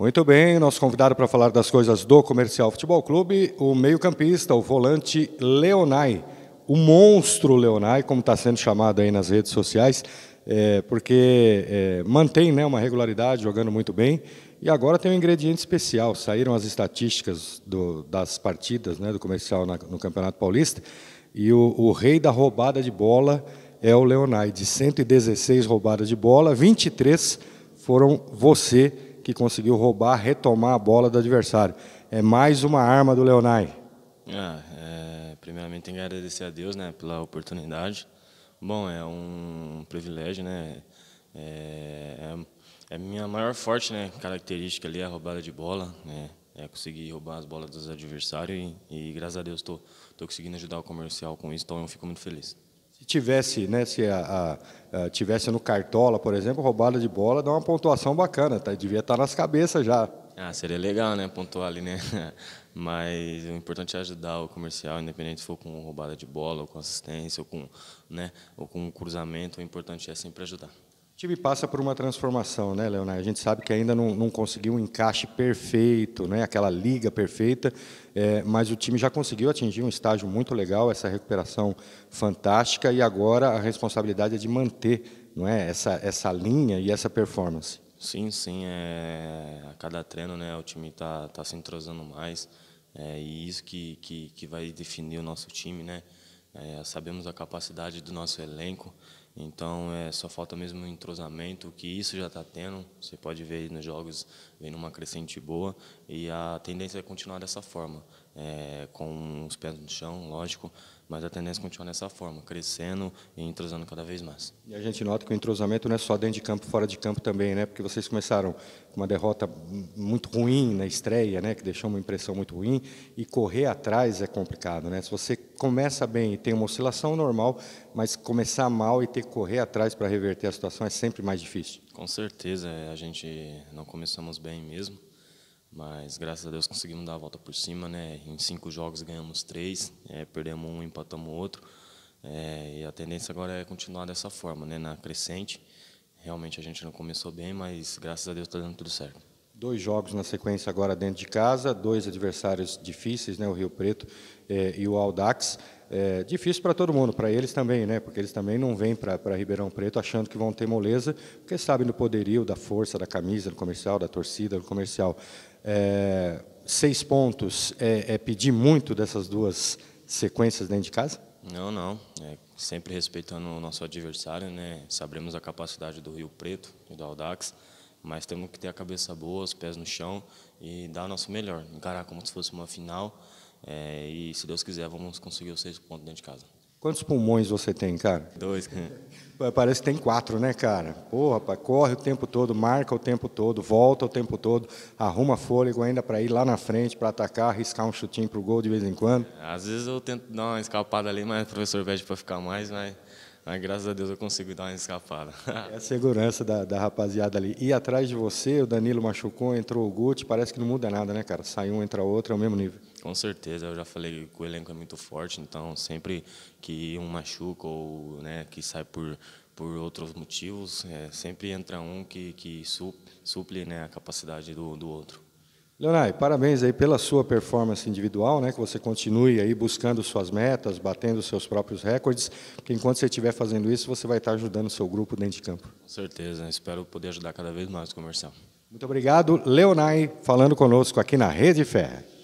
Muito bem, nosso convidado para falar das coisas do Comercial Futebol Clube, o meio-campista, o volante Leonai, o monstro Leonai, como está sendo chamado aí nas redes sociais, é, porque é, mantém né, uma regularidade, jogando muito bem, e agora tem um ingrediente especial, saíram as estatísticas do, das partidas né, do Comercial na, no Campeonato Paulista, e o, o rei da roubada de bola é o Leonai, de 116 roubadas de bola, 23 foram você, que conseguiu roubar, retomar a bola do adversário. É mais uma arma do Leonai. Ah, é, primeiramente, tenho que agradecer a Deus né, pela oportunidade. Bom, é um privilégio, né? É, é, é minha maior forte né, característica ali, a roubada de bola, né? É conseguir roubar as bolas dos adversários e, e graças a Deus, estou conseguindo ajudar o comercial com isso, então eu fico muito feliz. Se tivesse, né, se a, a, a, tivesse no Cartola, por exemplo, roubada de bola, dá uma pontuação bacana, tá? devia estar tá nas cabeças já. Ah, seria legal, né, pontuar ali, né? Mas o importante é ajudar o comercial, independente se for com roubada de bola, ou com assistência, ou com, né, ou com cruzamento, o importante é sempre ajudar. O time passa por uma transformação, né, Leonardo? A gente sabe que ainda não, não conseguiu um encaixe perfeito, né, aquela liga perfeita, é, mas o time já conseguiu atingir um estágio muito legal, essa recuperação fantástica, e agora a responsabilidade é de manter não é, essa, essa linha e essa performance. Sim, sim. É, a cada treino né, o time está tá se entrosando mais, é, e isso que, que, que vai definir o nosso time. Né? É, sabemos a capacidade do nosso elenco, então, é, só falta mesmo um entrosamento, que isso já está tendo. Você pode ver nos jogos, vem numa crescente boa. E a tendência é continuar dessa forma é, com os pés no chão, lógico, mas a tendência continua dessa forma, crescendo e entrosando cada vez mais. E a gente nota que o entrosamento não é só dentro de campo, fora de campo também, né? Porque vocês começaram com uma derrota muito ruim na estreia, né? Que deixou uma impressão muito ruim e correr atrás é complicado, né? Se você começa bem e tem uma oscilação normal, mas começar mal e ter que correr atrás para reverter a situação é sempre mais difícil. Com certeza, é, a gente não começamos bem mesmo mas graças a Deus conseguimos dar a volta por cima, né? Em cinco jogos ganhamos três, é, perdemos um, empatamos outro. É, e a tendência agora é continuar dessa forma, né? Na crescente. Realmente a gente não começou bem, mas graças a Deus está dando tudo certo. Dois jogos na sequência agora dentro de casa, dois adversários difíceis, né, o Rio Preto eh, e o Aldax. É, eh, difícil para todo mundo, para eles também, né? Porque eles também não vêm para Ribeirão Preto achando que vão ter moleza, porque sabem do poderio, da força, da camisa, do comercial, da torcida, do comercial. É, seis pontos é, é, pedir muito dessas duas sequências dentro de casa? Não, não. É sempre respeitando o nosso adversário, né? Sabemos a capacidade do Rio Preto e do Aldax mas temos que ter a cabeça boa, os pés no chão e dar o nosso melhor, encarar como se fosse uma final é, e, se Deus quiser, vamos conseguir os seis pontos dentro de casa. Quantos pulmões você tem, cara? Dois. Parece que tem quatro, né, cara? Pô, rapaz, corre o tempo todo, marca o tempo todo, volta o tempo todo, arruma fôlego ainda para ir lá na frente, para atacar, arriscar um chutinho para o gol de vez em quando. Às vezes eu tento dar uma escapada ali, mas o professor pede para ficar mais, mas mas graças a Deus eu consigo dar uma escapada. É a segurança da, da rapaziada ali. E atrás de você, o Danilo machucou, entrou o Guti, parece que não muda nada, né, cara? Sai um, entra outro, é o mesmo nível. Com certeza, eu já falei que o elenco é muito forte, então sempre que um machuca ou né, que sai por, por outros motivos, é, sempre entra um que, que suple, suple né, a capacidade do, do outro. Leonai, parabéns aí pela sua performance individual, né? Que você continue aí buscando suas metas, batendo seus próprios recordes, porque enquanto você estiver fazendo isso, você vai estar ajudando o seu grupo dentro de campo. Com certeza, né? espero poder ajudar cada vez mais o comercial. Muito obrigado, Leonai, falando conosco aqui na Rede Ferra.